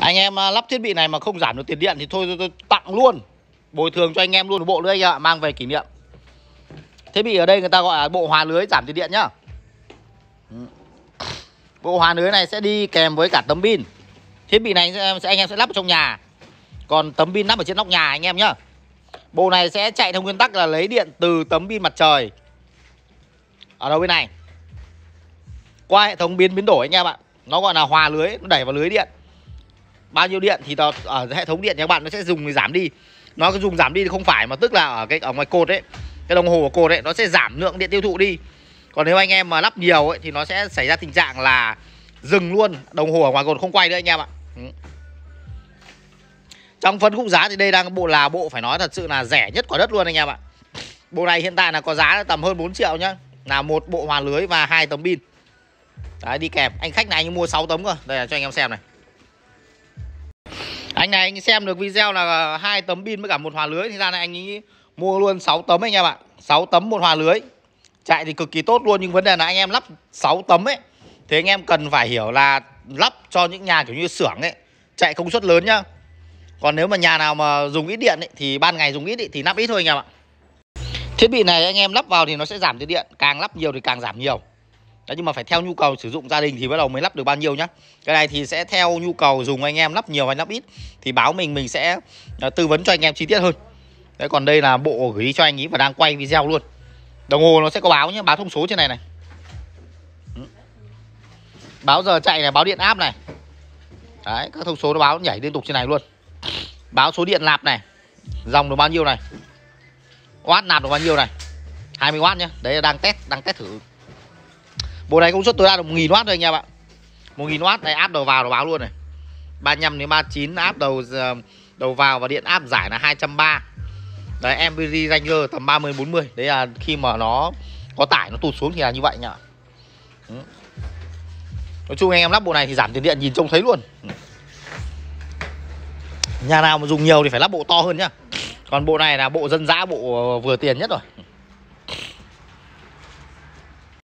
anh em à, lắp thiết bị này mà không giảm được tiền điện thì thôi tôi, tôi tặng luôn bồi thường cho anh em luôn bộ nữa anh ạ mang về kỷ niệm thiết bị ở đây người ta gọi là bộ hòa lưới giảm tiền điện nhá ừ. bộ hòa lưới này sẽ đi kèm với cả tấm pin thiết bị này sẽ anh em sẽ lắp ở trong nhà còn tấm pin lắp ở trên nóc nhà anh em nhá bộ này sẽ chạy theo nguyên tắc là lấy điện từ tấm pin mặt trời ở đâu bên này qua hệ thống biến biến đổi anh em ạ nó gọi là hòa lưới nó đẩy vào lưới điện bao nhiêu điện thì nó, ở hệ thống điện nhà các bạn nó sẽ dùng thì giảm đi nó dùng giảm đi thì không phải mà tức là ở cái ở ngoài cột ấy cái đồng hồ của cột ấy nó sẽ giảm lượng điện tiêu thụ đi còn nếu anh em mà lắp nhiều ấy thì nó sẽ xảy ra tình trạng là dừng luôn đồng hồ ở ngoài cột không quay nữa anh em ạ ừ. trong phân khúc giá thì đây đang bộ là bộ phải nói thật sự là rẻ nhất quả đất luôn anh em ạ bộ này hiện tại là có giá tầm hơn 4 triệu nhá là một bộ hòa lưới và hai tấm pin Đấy đi kèm Anh khách này anh mua 6 tấm cơ Đây là cho anh em xem này anh này anh xem được video là hai tấm pin với cả một hòa lưới thì ra là anh ấy mua luôn 6 tấm anh em ạ 6 tấm một hòa lưới chạy thì cực kỳ tốt luôn nhưng vấn đề là anh em lắp 6 tấm ấy thì anh em cần phải hiểu là lắp cho những nhà kiểu như xưởng ấy chạy công suất lớn nhá còn nếu mà nhà nào mà dùng ít điện ấy, thì ban ngày dùng ít ấy, thì lắp ít thôi anh em ạ thiết bị này anh em lắp vào thì nó sẽ giảm tiêu điện càng lắp nhiều thì càng giảm nhiều Đấy, nhưng mà phải theo nhu cầu sử dụng gia đình thì bắt đầu mới lắp được bao nhiêu nhá cái này thì sẽ theo nhu cầu dùng anh em lắp nhiều hay lắp ít thì báo mình mình sẽ à, tư vấn cho anh em chi tiết hơn đấy còn đây là bộ gửi cho anh ấy và đang quay video luôn đồng hồ nó sẽ có báo nhé báo thông số trên này này ừ. báo giờ chạy này báo điện áp này đấy các thông số nó báo nhảy liên tục trên này luôn báo số điện nạp này dòng được bao nhiêu này watt nạp được bao nhiêu này 20W nhá đấy là đang test đang test thử bộ này công suất tối đa được 1000W thôi anh em ạ 1000W này áp đầu vào nó báo luôn này 35 đến 39 áp đầu ờ, đầu vào và điện áp giải là 230 đấy em Ranger tầm 30 40 đấy là khi mà nó có tải nó tụt xuống thì là như vậy nhỉ ừ. Nói chung anh em lắp bộ này thì giảm tiền điện nhìn trông thấy luôn ừ. Nhà nào mà dùng nhiều thì phải lắp bộ to hơn nhá Còn bộ này là bộ dân dã bộ ờ, vừa tiền nhất rồi ừ.